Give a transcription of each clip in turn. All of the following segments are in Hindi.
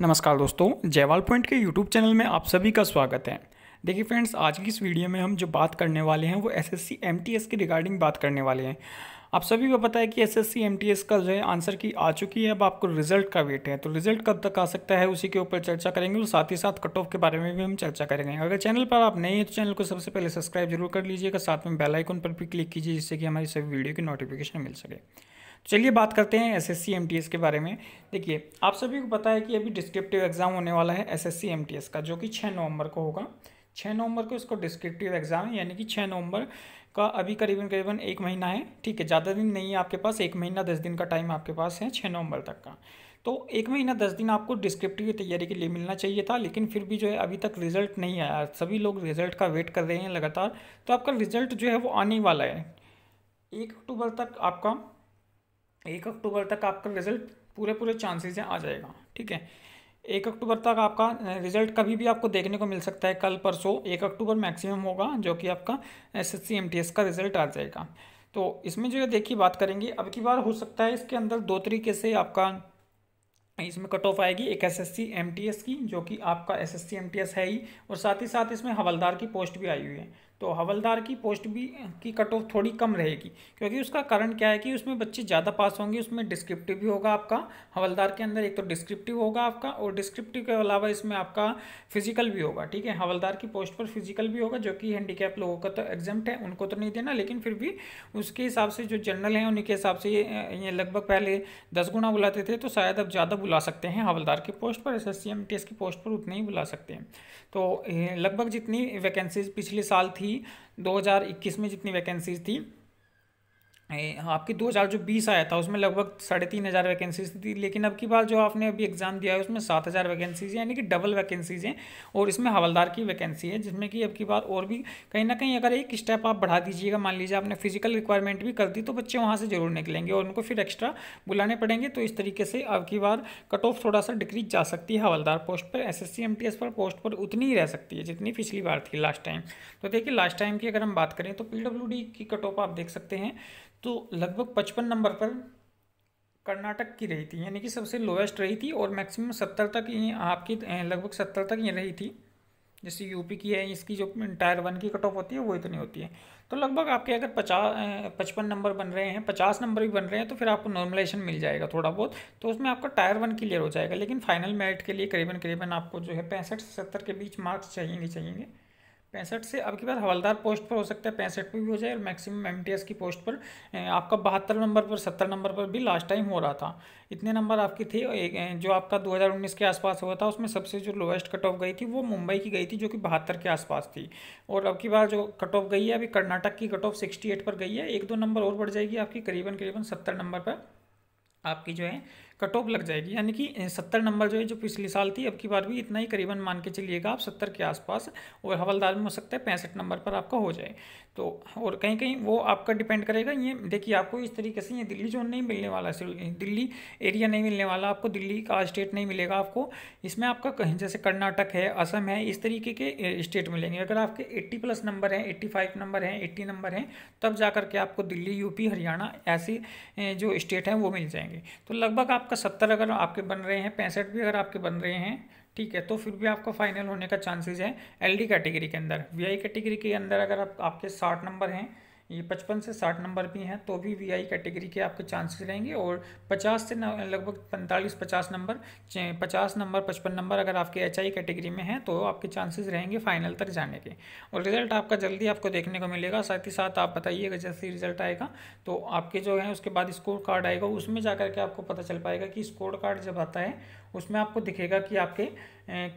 नमस्कार दोस्तों जयवाल पॉइंट के यूट्यूब चैनल में आप सभी का स्वागत है देखिए फ्रेंड्स आज की इस वीडियो में हम जो बात करने वाले हैं वो एसएससी एमटीएस की रिगार्डिंग बात करने वाले हैं आप सभी को पता है कि एसएससी एमटीएस का जो है आंसर की आ चुकी है अब आपको रिजल्ट का वेट है तो रिजल्ट कब तक आ सकता है उसी के ऊपर चर्चा करेंगे और साथ ही साथ कट ऑफ के बारे में भी हम चर्चा करेंगे अगर चैनल पर आप नए हैं तो चैनल को सबसे पहले सब्सक्राइब जरूर कर लीजिएगा साथ में बेलाइकन पर भी क्लिक कीजिए जिससे कि हमारी सभी वीडियो की नोटिफिकेशन मिल सके चलिए बात करते हैं एस एस के बारे में देखिए आप सभी को पता है कि अभी डिस्क्रिप्टिव एग्ज़ाम होने वाला है एस एस का जो कि छः नवंबर को होगा छः नवंबर को इसको डिस्क्रिप्टिव एग्ज़ाम यानी कि छः नवंबर का अभी करीबन करीबन एक महीना है ठीक है ज़्यादा दिन नहीं है आपके पास एक महीना दस दिन का टाइम आपके पास है छः नवंबर तक का तो एक महीना दस दिन आपको डिस्क्रिप्टिव की तैयारी के लिए मिलना चाहिए था लेकिन फिर भी जो है अभी तक रिजल्ट नहीं आया सभी लोग रिजल्ट का वेट कर रहे हैं लगातार तो आपका रिजल्ट जो है वो आने वाला है एक अक्टूबर तक आपका एक अक्टूबर तक आपका रिजल्ट पूरे पूरे चांसेस आ जाएगा ठीक है एक अक्टूबर तक आपका रिजल्ट कभी भी आपको देखने को मिल सकता है कल परसों एक अक्टूबर मैक्सिमम होगा जो कि आपका एस एस सी का रिजल्ट आ जाएगा तो इसमें जो है देखिए बात करेंगे अब की बार हो सकता है इसके अंदर दो तरीके से आपका इसमें कट ऑफ आएगी एक एस एस की जो कि आपका एस एस है ही और साथ ही साथ इसमें हवलदार की पोस्ट भी आई हुई है तो हवलदार की पोस्ट भी की कट ऑफ थोड़ी कम रहेगी क्योंकि उसका कारण क्या है कि उसमें बच्चे ज़्यादा पास होंगे उसमें डिस्क्रिप्टिव भी होगा आपका हवलदार के अंदर एक तो डिस्क्रिप्टिव होगा आपका और डिस्क्रिप्टिव के अलावा इसमें आपका फिजिकल भी होगा ठीक है हवलदार की पोस्ट पर फिजिकल भी होगा जो कि हैंडीकैप लोगों का तो एग्जाम्ट है उनको तो नहीं देना लेकिन फिर भी उसके हिसाब से जो जनरल हैं उनके हिसाब से ये ये लगभग पहले दस गुना बुलाते थे तो शायद अब ज़्यादा बुला सकते हैं हवलदार की पोस्ट पर एस एस की पोस्ट पर उतने ही बुला सकते हैं तो लगभग जितनी वैकेंसीज पिछले साल थी कि 2021 में जितनी वैकेंसीज थी हाँ जो बीस आया था उसमें लगभग साढ़े तीन हज़ार वैकेंसीज थी लेकिन अब की बार जो आपने अभी एग्ज़ाम दिया है उसमें सात हज़ार वैकेंसीज यानी कि डबल वैकेंसीज हैं और इसमें हवलदार की वैकेंसी है जिसमें कि अब की बार और भी कहीं ना कहीं अगर एक स्टेप आप बढ़ा दीजिएगा मान लीजिए आपने फिजिकल रिक्वायरमेंट भी कर दी तो बच्चे वहाँ से जरूर निकलेंगे और उनको फिर एक्स्ट्रा बुलाने पड़ेंगे तो इस तरीके से अब की बार कट ऑफ थोड़ा सा डिक्रीज जा सकती है हवलदार पोस्ट पर एस एस पर पोस्ट पर उतनी ही रह सकती है जितनी पिछली बार थी लास्ट टाइम तो देखिए लास्ट टाइम की अगर हम बात करें तो पी की कट ऑफ आप देख सकते हैं तो लगभग पचपन नंबर पर कर्नाटक की रही थी यानी कि सबसे लोएस्ट रही थी और मैक्सिमम सत्तर तक ये आपकी लगभग सत्तर तक ये रही थी जैसे यूपी की है इसकी जो टायर वन की कट ऑफ होती है वो इतनी होती है तो लगभग आपके अगर पचास पचपन नंबर बन रहे हैं पचास नंबर भी बन रहे हैं तो फिर आपको नॉर्मलाइजेशन मिल जाएगा थोड़ा बहुत तो उसमें आपका टायर वन क्लियर हो जाएगा लेकिन फाइनल मेरिट के लिए करीबन करीबन आपको जो है पैंसठ से सत्तर के बीच मार्क्स चाहिए चाहिए पैंसठ से आपके पास हवलदार पोस्ट पर हो सकता है पैंसठ पर भी हो जाए और मैक्सिमम एम की पोस्ट पर आपका बहत्तर नंबर पर सत्तर नंबर पर भी लास्ट टाइम हो रहा था इतने नंबर आपके थे एक जो आपका 2019 के आसपास हुआ था उसमें सबसे जो लोएस्ट कट ऑफ गई थी वो मुंबई की गई थी जो कि बहत्तर के आसपास थी और अब की बार जो कट ऑफ गई है अभी कर्नाटक की कट ऑफ सिक्सटी पर गई है एक दो नंबर और बढ़ जाएगी आपकी करीबन करीबन सत्तर नंबर पर आपकी जो है कट ऑफ लग जाएगी यानी कि सत्तर नंबर जो है जो पिछले साल थी अब की बार भी इतना ही करीबन मान के चलिएगा आप सत्तर के आसपास और हवलदार में हो सकता है पैंसठ नंबर पर आपका हो जाए तो और कहीं कहीं वो आपका डिपेंड करेगा ये देखिए आपको इस तरीके से ये दिल्ली जोन नहीं मिलने वाला दिल्ली एरिया नहीं मिलने वाला आपको दिल्ली का स्टेट नहीं मिलेगा आपको इसमें आपका कहीं जैसे कर्नाटक है असम है इस तरीके के स्टेट मिलेंगे अगर आपके 80 प्लस नंबर हैं 85 नंबर हैं 80 नंबर हैं तब जा करके आपको दिल्ली यूपी हरियाणा ऐसी जो स्टेट हैं वो मिल जाएंगे तो लगभग आप आपका सत्तर अगर आपके बन रहे हैं पैंसठ भी अगर आपके बन रहे हैं ठीक है तो फिर भी आपका फाइनल होने का चांसेस है एलडी कैटेगरी के अंदर वीआई कैटेगरी के अंदर अगर आप, आपके साठ नंबर हैं ये पचपन से साठ नंबर भी हैं तो भी वी आई कैटेगरी के आपके चांसेस रहेंगे और पचास से लगभग पैंतालीस पचास नंबर पचास नंबर पचपन नंबर अगर आपके एच आई कैटेगरी में हैं तो आपके चांसेस रहेंगे फाइनल तक जाने के और रिजल्ट आपका जल्दी आपको देखने को मिलेगा साथ ही साथ आप बताइएगा जैसे ही रिजल्ट आएगा तो आपके जो है उसके बाद स्कोर कार्ड आएगा उसमें जा करके आपको पता चल पाएगा कि स्कोर कार्ड जब आता है उसमें आपको दिखेगा कि आपके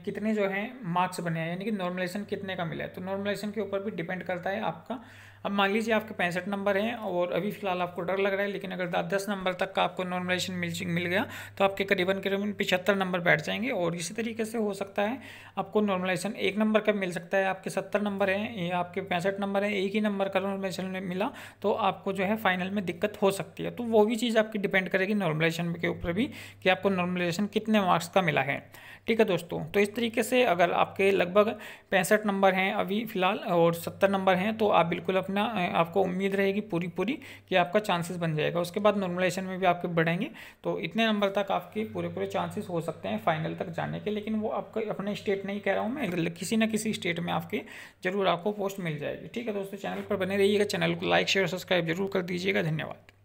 कितने जो हैं मार्क्स बने हैं यानी कि नॉर्मलाइजेशन कितने का मिला है तो नॉर्मलाइजेशन के ऊपर भी डिपेंड करता है आपका अब मान लीजिए आपके पैंसठ नंबर हैं और अभी फ़िलहाल आपको डर लग रहा है लेकिन अगर दस नंबर तक का आपको नॉर्मलाइजेशन मिल मिल गया तो आपके करीबन करीबन पिछहत्तर नंबर बैठ जाएंगे और इसी तरीके से हो सकता है आपको नॉर्मलाइजेशन एक नंबर का मिल सकता है आपके सत्तर नंबर हैं या आपके पैंसठ नंबर हैं एक ही नंबर का नॉर्मलाइजेशन मिला तो आपको जो है फाइनल में दिक्कत हो सकती है तो वो भी चीज़ आपकी डिपेंड करेगी नॉर्मलाइजेशन के ऊपर भी कि आपको नॉर्मलाइजेशन कितने मार्क्स का मिला है ठीक है दोस्तों तो इस तरीके से अगर आपके लगभग पैंसठ नंबर हैं अभी फ़िलहाल और सत्तर नंबर हैं तो आप बिल्कुल अपने अपना आपको उम्मीद रहेगी पूरी पूरी कि आपका चांसेस बन जाएगा उसके बाद नॉर्मलाइजेशन में भी आपके बढ़ेंगे तो इतने नंबर तक आपके पूरे पूरे चांसेस हो सकते हैं फाइनल तक जाने के लेकिन वो आपको अपने स्टेट नहीं कह रहा हूँ मैं किसी ना किसी स्टेट में आपके जरूर आपको पोस्ट मिल जाएगी ठीक है दोस्तों चैनल पर बने रहिएगा चैनल को लाइक शेयर सब्सक्राइब जरूर कर दीजिएगा धन्यवाद